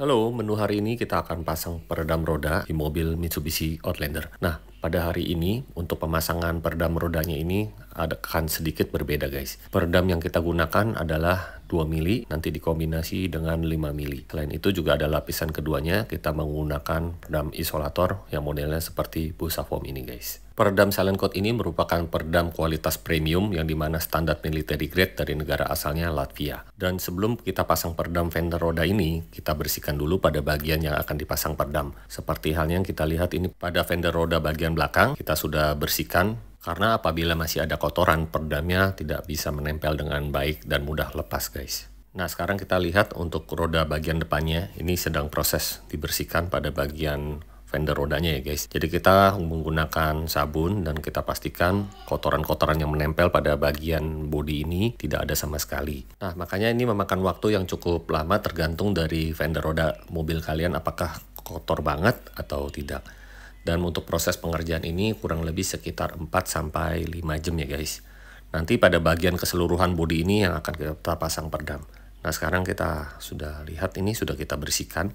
Halo, menu hari ini kita akan pasang peredam roda di mobil Mitsubishi Outlander. Nah, pada hari ini untuk pemasangan peredam rodanya ini akan sedikit berbeda guys. Peredam yang kita gunakan adalah 2 mili nanti dikombinasi dengan 5 mili. Selain itu juga ada lapisan keduanya kita menggunakan peredam isolator yang modelnya seperti busa foam ini guys. Peredam silent coat ini merupakan peredam kualitas premium yang dimana standar military grade dari negara asalnya Latvia. Dan sebelum kita pasang peredam fender roda ini, kita bersihkan dulu pada bagian yang akan dipasang peredam. Seperti halnya yang kita lihat ini pada fender roda bagian belakang, kita sudah bersihkan karena apabila masih ada kotoran, perdamnya tidak bisa menempel dengan baik dan mudah lepas guys. Nah sekarang kita lihat untuk roda bagian depannya, ini sedang proses dibersihkan pada bagian fender rodanya ya guys. Jadi kita menggunakan sabun dan kita pastikan kotoran-kotoran yang menempel pada bagian bodi ini tidak ada sama sekali. Nah makanya ini memakan waktu yang cukup lama tergantung dari fender roda mobil kalian apakah kotor banget atau tidak. Dan untuk proses pengerjaan ini kurang lebih sekitar 4 sampai 5 jam ya guys. Nanti pada bagian keseluruhan bodi ini yang akan kita pasang perdam. Nah sekarang kita sudah lihat ini sudah kita bersihkan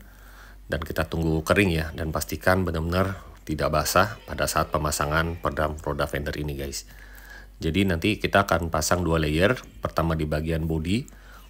dan kita tunggu kering ya dan pastikan benar-benar tidak basah pada saat pemasangan perdam roda fender ini guys. Jadi nanti kita akan pasang dua layer, pertama di bagian bodi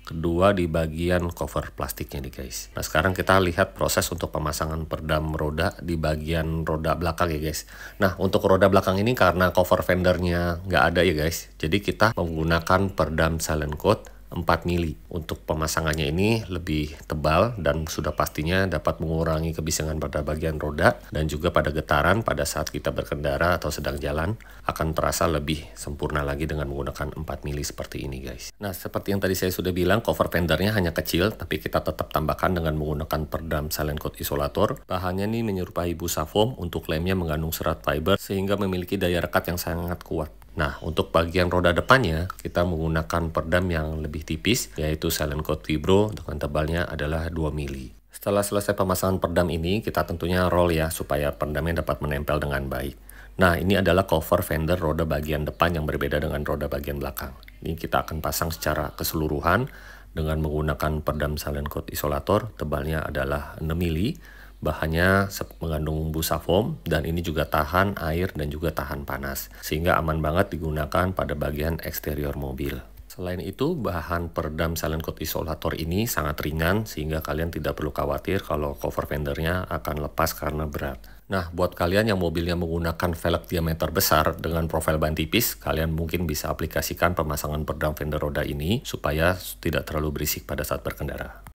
kedua di bagian cover plastiknya nih guys. Nah sekarang kita lihat proses untuk pemasangan perdam roda di bagian roda belakang ya guys. Nah untuk roda belakang ini karena cover fendernya nggak ada ya guys, jadi kita menggunakan perdam silent coat 4 mili. Untuk pemasangannya ini lebih tebal dan sudah pastinya dapat mengurangi kebisingan pada bagian roda dan juga pada getaran pada saat kita berkendara atau sedang jalan akan terasa lebih sempurna lagi dengan menggunakan 4 mili seperti ini guys. Nah seperti yang tadi saya sudah bilang cover fendernya hanya kecil tapi kita tetap tambahkan dengan menggunakan perdam silent coat isolator. Bahannya ini menyerupai busa foam untuk lemnya mengandung serat fiber sehingga memiliki daya rekat yang sangat kuat Nah, untuk bagian roda depannya, kita menggunakan perdam yang lebih tipis, yaitu silent coat fibro dengan tebalnya adalah 2 mili. Setelah selesai pemasangan perdam ini, kita tentunya roll ya, supaya perdamnya dapat menempel dengan baik. Nah, ini adalah cover fender roda bagian depan yang berbeda dengan roda bagian belakang. Ini kita akan pasang secara keseluruhan dengan menggunakan perdam silent coat isolator, tebalnya adalah 6 mili. Bahannya mengandung busa foam dan ini juga tahan air dan juga tahan panas sehingga aman banget digunakan pada bagian eksterior mobil. Selain itu, bahan peredam silent coat isolator ini sangat ringan sehingga kalian tidak perlu khawatir kalau cover fendernya akan lepas karena berat. Nah, buat kalian yang mobilnya menggunakan velg diameter besar dengan profil ban tipis, kalian mungkin bisa aplikasikan pemasangan peredam fender roda ini supaya tidak terlalu berisik pada saat berkendara.